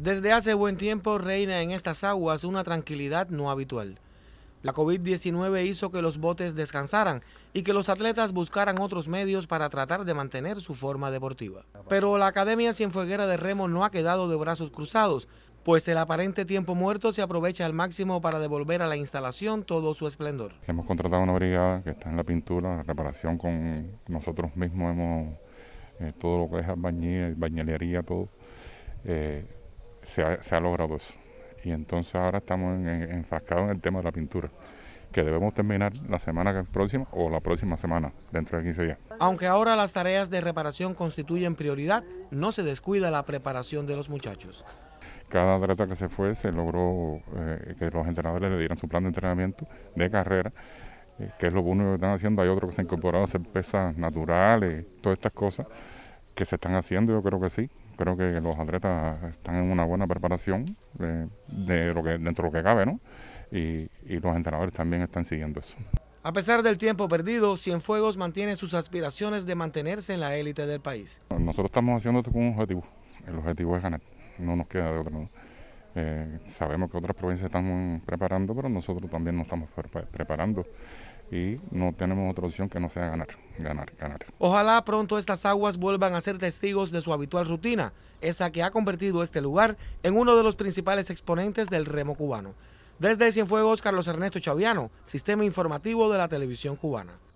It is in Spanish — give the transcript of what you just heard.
Desde hace buen tiempo reina en estas aguas una tranquilidad no habitual. La COVID-19 hizo que los botes descansaran y que los atletas buscaran otros medios para tratar de mantener su forma deportiva. Pero la Academia Cienfueguera de Remo no ha quedado de brazos cruzados, pues el aparente tiempo muerto se aprovecha al máximo para devolver a la instalación todo su esplendor. Hemos contratado una brigada que está en la pintura, la reparación con nosotros mismos, hemos eh, todo lo que es bañalería, todo. Eh, se ha, logrado eso. Y entonces ahora estamos enfascados en, el tema de la pintura que debemos terminar la semana próxima o la próxima semana, dentro de 15 días. Aunque ahora las tareas de reparación constituyen prioridad, no se descuida la preparación de los muchachos. Cada atleta que se fue se logró eh, que los entrenadores le dieran su plan de entrenamiento de carrera, eh, que es lo único que están haciendo. Hay otros que se han incorporado a hacer pesas naturales, todas estas cosas que se están haciendo, yo creo que sí, creo que los atletas están en una buena preparación de, lo que, dentro de lo que cabe, ¿no? Y, los entrenadores también están siguiendo eso. A pesar del tiempo perdido, Cienfuegos mantiene sus aspiraciones de mantenerse en la élite del país. Nosotros estamos haciendo esto con un objetivo. El objetivo es ganar. No nos queda de otro. Eh, sabemos que otras provincias están preparando, pero nosotros también nos estamos preparando y no tenemos otra opción que no sea ganar, ganar, ganar. Ojalá pronto estas aguas vuelvan a ser testigos de su habitual rutina, esa que ha convertido este lugar en uno de los principales exponentes del remo cubano. Desde Cienfuegos, Carlos Ernesto Chaviano, Sistema Informativo de la Televisión Cubana.